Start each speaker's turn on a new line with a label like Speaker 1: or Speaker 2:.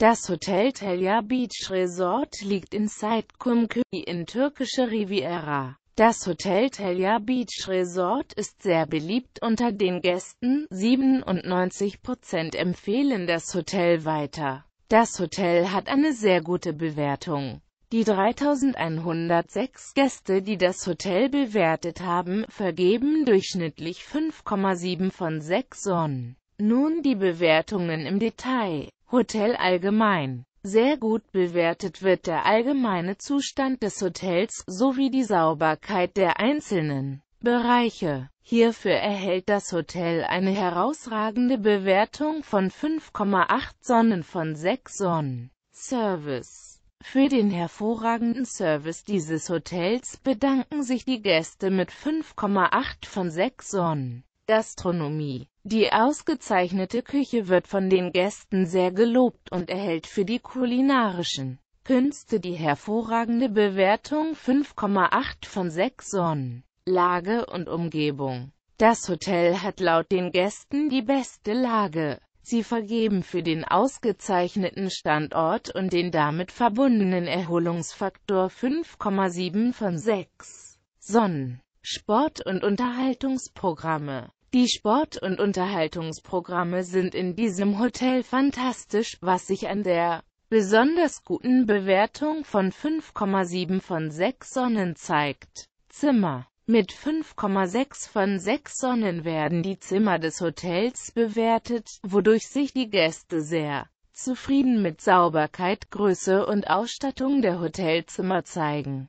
Speaker 1: Das Hotel Telja Beach Resort liegt in Saitkümkü in türkischer Riviera. Das Hotel Telja Beach Resort ist sehr beliebt unter den Gästen, 97% empfehlen das Hotel weiter. Das Hotel hat eine sehr gute Bewertung. Die 3106 Gäste, die das Hotel bewertet haben, vergeben durchschnittlich 5,7 von 6 Sonnen. Nun die Bewertungen im Detail. Hotel allgemein. Sehr gut bewertet wird der allgemeine Zustand des Hotels sowie die Sauberkeit der einzelnen Bereiche. Hierfür erhält das Hotel eine herausragende Bewertung von 5,8 Sonnen von 6 Sonnen. Service Für den hervorragenden Service dieses Hotels bedanken sich die Gäste mit 5,8 von 6 Sonnen. Gastronomie die ausgezeichnete Küche wird von den Gästen sehr gelobt und erhält für die kulinarischen Künste die hervorragende Bewertung 5,8 von 6 Sonnen. Lage und Umgebung Das Hotel hat laut den Gästen die beste Lage. Sie vergeben für den ausgezeichneten Standort und den damit verbundenen Erholungsfaktor 5,7 von 6 Sonnen. Sport- und Unterhaltungsprogramme die Sport- und Unterhaltungsprogramme sind in diesem Hotel fantastisch, was sich an der besonders guten Bewertung von 5,7 von 6 Sonnen zeigt. Zimmer mit 5,6 von 6 Sonnen werden die Zimmer des Hotels bewertet, wodurch sich die Gäste sehr zufrieden mit Sauberkeit, Größe und Ausstattung der Hotelzimmer zeigen.